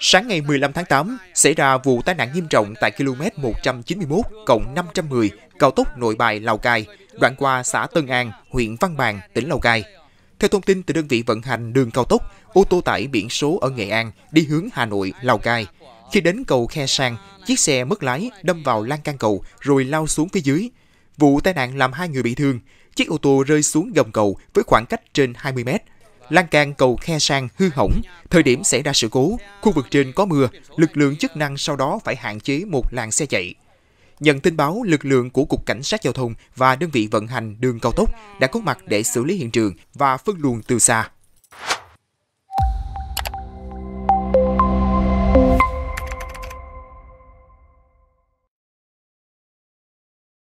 Sáng ngày 15 tháng 8, xảy ra vụ tai nạn nghiêm trọng tại km 191 cộng 510 cao tốc Nội Bài Lào Cai, đoạn qua xã Tân An, huyện Văn Bàn, tỉnh Lào Cai. Theo thông tin từ đơn vị vận hành đường cao tốc, ô tô tải biển số ở Nghệ An đi hướng Hà Nội, Lào Cai. Khi đến cầu Khe Sang, chiếc xe mất lái đâm vào lan can cầu rồi lao xuống phía dưới. Vụ tai nạn làm hai người bị thương, chiếc ô tô rơi xuống gầm cầu với khoảng cách trên 20 mét, lan can cầu khe sang hư hỏng. Thời điểm xảy ra sự cố, khu vực trên có mưa, lực lượng chức năng sau đó phải hạn chế một làn xe chạy. Nhận tin báo, lực lượng của Cục Cảnh sát Giao thông và đơn vị vận hành đường cao tốc đã có mặt để xử lý hiện trường và phân luồng từ xa.